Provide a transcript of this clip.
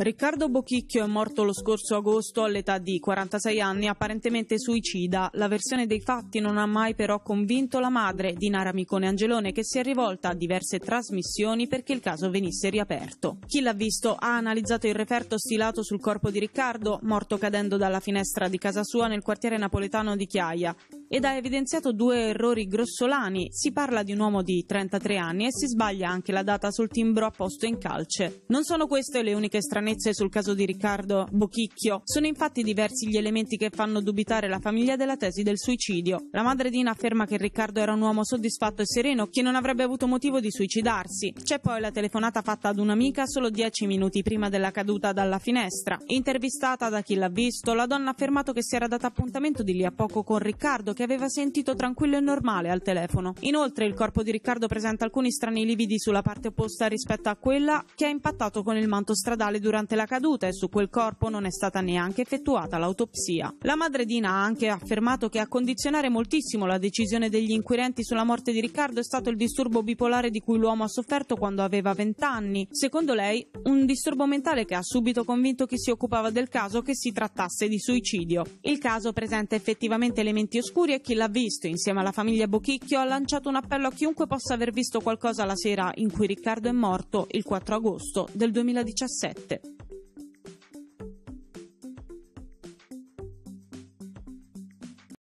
Riccardo Bochicchio è morto lo scorso agosto all'età di 46 anni, apparentemente suicida. La versione dei fatti non ha mai però convinto la madre, Dinara Micone Angelone, che si è rivolta a diverse trasmissioni perché il caso venisse riaperto. Chi l'ha visto ha analizzato il referto stilato sul corpo di Riccardo, morto cadendo dalla finestra di casa sua nel quartiere napoletano di Chiaia ed ha evidenziato due errori grossolani. Si parla di un uomo di 33 anni e si sbaglia anche la data sul timbro apposto in calce. Non sono queste le uniche stranezze sul caso di Riccardo Bocchicchio. Sono infatti diversi gli elementi che fanno dubitare la famiglia della tesi del suicidio. La madre Dina afferma che Riccardo era un uomo soddisfatto e sereno che non avrebbe avuto motivo di suicidarsi. C'è poi la telefonata fatta ad un'amica solo 10 minuti prima della caduta dalla finestra. Intervistata da chi l'ha visto, la donna ha affermato che si era data appuntamento di lì a poco con Riccardo che aveva sentito tranquillo e normale al telefono. Inoltre il corpo di Riccardo presenta alcuni strani lividi sulla parte opposta rispetto a quella che ha impattato con il manto stradale durante la caduta e su quel corpo non è stata neanche effettuata l'autopsia. La madre Dina ha anche affermato che a condizionare moltissimo la decisione degli inquirenti sulla morte di Riccardo è stato il disturbo bipolare di cui l'uomo ha sofferto quando aveva 20 anni. Secondo lei, un disturbo mentale che ha subito convinto chi si occupava del caso che si trattasse di suicidio. Il caso presenta effettivamente elementi oscuri Liguria e chi l'ha visto, insieme alla famiglia Bochicchio, ha lanciato un appello a chiunque possa aver visto qualcosa la sera in cui Riccardo è morto il 4 agosto del 2017.